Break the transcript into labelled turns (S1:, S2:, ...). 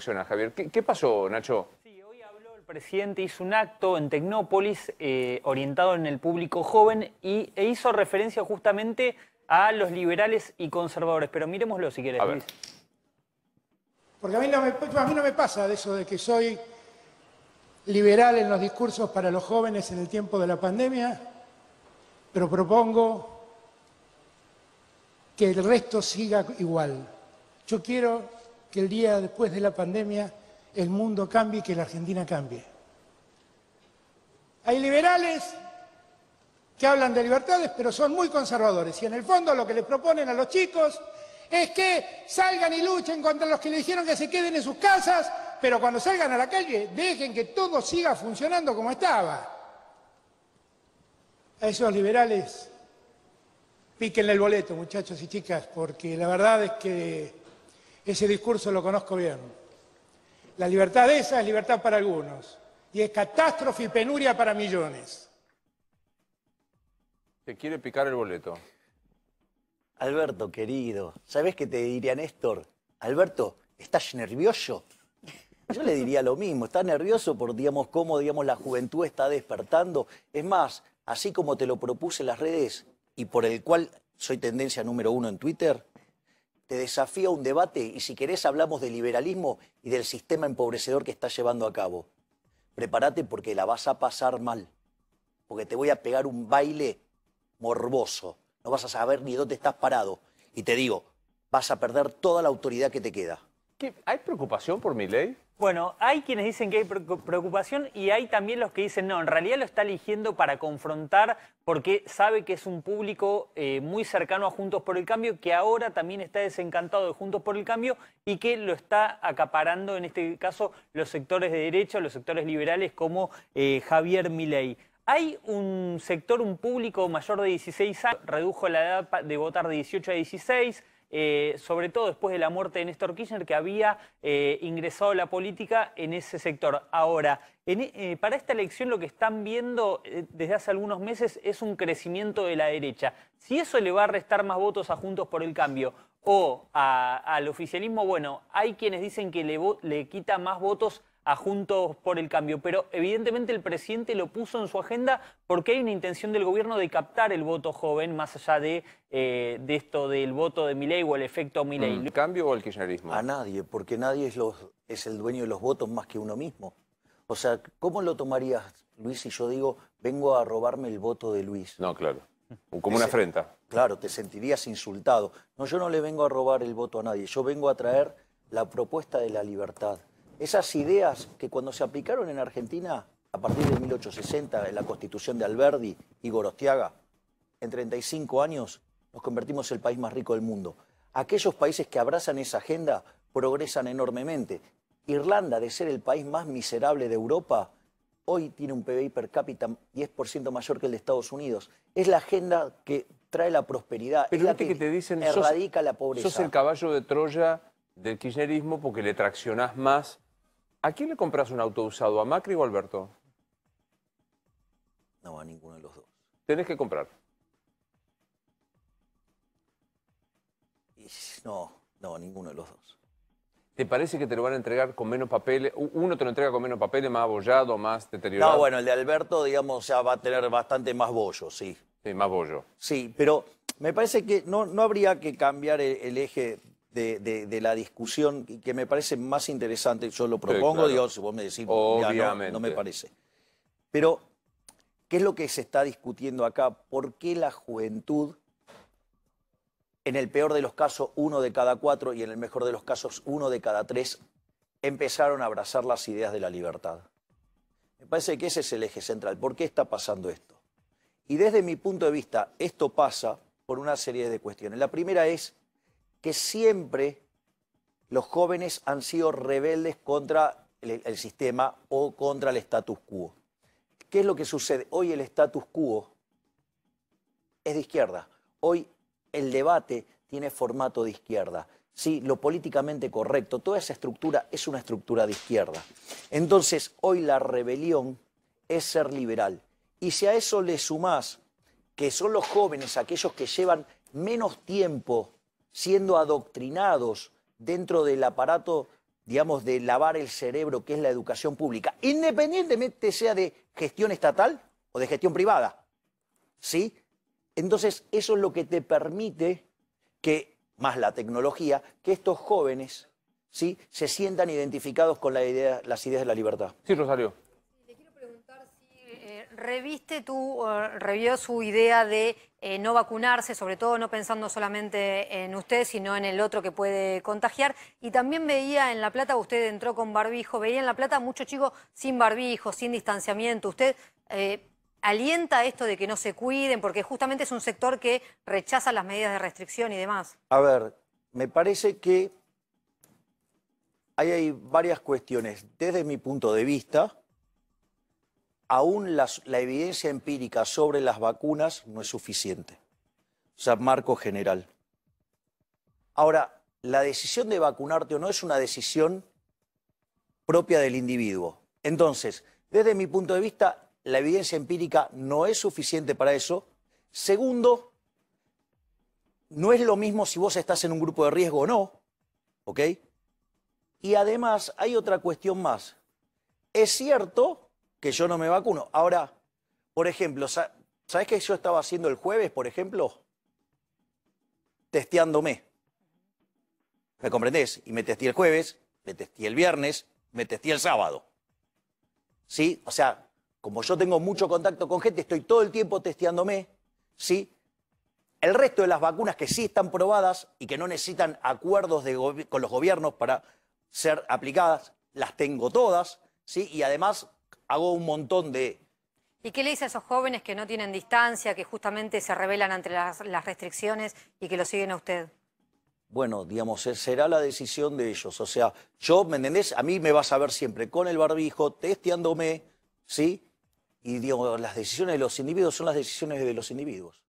S1: Javier. ¿Qué, pasó, Nacho? Sí, hoy
S2: habló el presidente, hizo un acto en Tecnópolis eh, orientado en el público joven y, e hizo referencia justamente a los liberales y conservadores. Pero miremoslo si quieres, Luis.
S1: Porque a mí, no me, a mí no me pasa de eso de que soy liberal en los discursos para los jóvenes en el tiempo de la pandemia, pero propongo que el resto siga igual. Yo quiero que el día después de la pandemia el mundo cambie y que la Argentina cambie. Hay liberales que hablan de libertades, pero son muy conservadores. Y en el fondo lo que les proponen a los chicos es que salgan y luchen contra los que le dijeron que se queden en sus casas, pero cuando salgan a la calle dejen que todo siga funcionando como estaba. A esos liberales píquenle el boleto, muchachos y chicas, porque la verdad es que ese discurso lo conozco bien. La libertad esa es libertad para algunos y es catástrofe y penuria para millones. Te quiere picar el boleto.
S3: Alberto, querido, ¿Sabes qué te diría Néstor? Alberto, ¿estás nervioso? Yo le diría lo mismo, ¿Estás nervioso por, digamos, cómo, digamos, la juventud está despertando. Es más, así como te lo propuse en las redes y por el cual soy tendencia número uno en Twitter, te a un debate y si querés hablamos de liberalismo y del sistema empobrecedor que estás llevando a cabo. Prepárate porque la vas a pasar mal, porque te voy a pegar un baile morboso, no vas a saber ni dónde estás
S2: parado. Y te digo, vas a perder toda la autoridad que te queda. ¿Hay preocupación por mi ley? Bueno, hay quienes dicen que hay preocupación y hay también los que dicen, no, en realidad lo está eligiendo para confrontar porque sabe que es un público eh, muy cercano a Juntos por el Cambio, que ahora también está desencantado de Juntos por el Cambio y que lo está acaparando, en este caso, los sectores de derecho, los sectores liberales como eh, Javier Milei. Hay un sector, un público mayor de 16 años, redujo la edad de votar de 18 a 16 eh, sobre todo después de la muerte de Néstor Kirchner, que había eh, ingresado ingresado la política en ese sector. Ahora, eh, para esta elección lo que están viendo desde hace algunos meses es un crecimiento de la derecha. Si eso le va a restar más votos a Juntos por el Cambio o al oficialismo, bueno, hay quienes dicen que le, le quita más votos a Juntos por el Cambio, pero evidentemente el presidente lo puso en su agenda porque hay una intención del gobierno de captar el voto joven, más allá de, eh, esto del voto de Milei o el efecto Milei. ¿El mm,
S3: cambio o el kirchnerismo? A nadie, porque nadie es, es el dueño de los votos más que uno mismo. O sea, ¿cómo lo tomarías, Luis, si yo digo, vengo a robarme el voto de Luis?
S2: No, claro. Como una afrenta.
S3: Claro, te sentirías insultado. No, yo no le vengo a robar el voto a nadie, yo vengo a traer la propuesta de la libertad esas ideas que cuando se aplicaron en Argentina a partir de 1860, en la constitución de Alberdi y Gorostiaga, en 35 años nos convertimos en el país más rico del mundo. Aquellos países que abrazan esa agenda progresan enormemente. Irlanda, de ser el país más miserable de Europa, hoy tiene un PBI per cápita 10% mayor que el de Estados Unidos. Es la agenda que trae la prosperidad, Pero es la que, te dicen, erradica la pobreza. Sos el
S1: caballo de Troya del kirchnerismo porque le traccionás más ¿A quién le compras un auto usado? ¿A Macri o Alberto?
S3: No, a ninguno de los dos. Tenés que comprar. No, no, a ninguno de los dos. ¿Te parece que te lo van a entregar con menos papeles? Uno te lo entrega con menos papeles, más abollado, más deteriorado. No, bueno, el de Alberto, digamos, ya va a tener bastante más bollo, sí. Sí, más bollo. Sí, pero me parece que no, no habría que cambiar el eje de, la discusión que me parece más interesante. Yo lo propongo, Dios, si vos me decís, no, no me parece. Pero, ¿qué es lo que se está discutiendo acá? ¿Por qué la juventud, en el peor de los casos, uno de cada cuatro, y en el mejor de los casos, uno de cada tres, empezaron a abrazar las ideas de la libertad? Me parece que ese es el eje central. ¿Por qué está pasando esto? Y desde mi punto de vista, esto pasa por una serie de cuestiones. La primera es que siempre los jóvenes han sido rebeldes contra el, sistema o contra el status quo. ¿Qué es lo que sucede? Hoy el status quo es de izquierda. Hoy el debate tiene formato de izquierda. Sí, lo políticamente correcto, toda esa estructura es una estructura de izquierda. Entonces, hoy la rebelión es ser liberal. Y si a eso le sumás que son los jóvenes aquellos que llevan menos tiempo siendo adoctrinados dentro del aparato, digamos, de lavar el cerebro, que es la educación pública, independientemente sea de gestión estatal o de gestión privada. ¿Sí? Entonces, eso es lo que te permite que, más la tecnología, que estos jóvenes ¿sí? se sientan identificados con las ideas de la libertad.
S2: Sí, Rosario reviste tú, revió su idea de eh, no vacunarse, sobre todo no pensando solamente en usted, sino en el otro que puede contagiar. Y también veía en La Plata, usted entró con barbijo, veía en La Plata muchos chicos sin barbijo, sin distanciamiento. ¿Usted eh, alienta esto de que no se cuiden? Porque justamente es un sector que rechaza las medidas de restricción y demás.
S3: A ver, me parece que hay varias cuestiones. Desde mi punto de vista, aún la evidencia empírica sobre las vacunas no es suficiente. O sea, marco general. Ahora, la decisión de vacunarte o no es una decisión propia del individuo. Entonces, desde mi punto de vista, la evidencia empírica no es suficiente para eso. Segundo, no es lo mismo si vos estás en un grupo de riesgo o no. ¿Ok? Y además hay otra cuestión más. Es cierto que yo no me vacuno. Ahora, por ejemplo, ¿sabes qué yo estaba haciendo el jueves, por ejemplo? Testeándome. ¿Me comprendés? Y me testé el jueves, me testé el viernes, me testé el sábado. ¿Sí? O sea, como yo tengo mucho contacto con gente, estoy todo el tiempo testeándome, ¿sí? El resto de las vacunas que sí están probadas y que no necesitan acuerdos con los gobiernos para ser aplicadas, las tengo todas, ¿sí? Y además hago un montón de...
S2: ¿Y qué le dice a esos jóvenes que no tienen distancia, que justamente se rebelan ante las, restricciones y que lo siguen a usted?
S3: Bueno, digamos, será la decisión de ellos. O sea, yo, ¿me entendés? A mí me vas a ver siempre con el barbijo, testeándome, ¿sí? Y digo, las decisiones de los individuos son las decisiones de los individuos.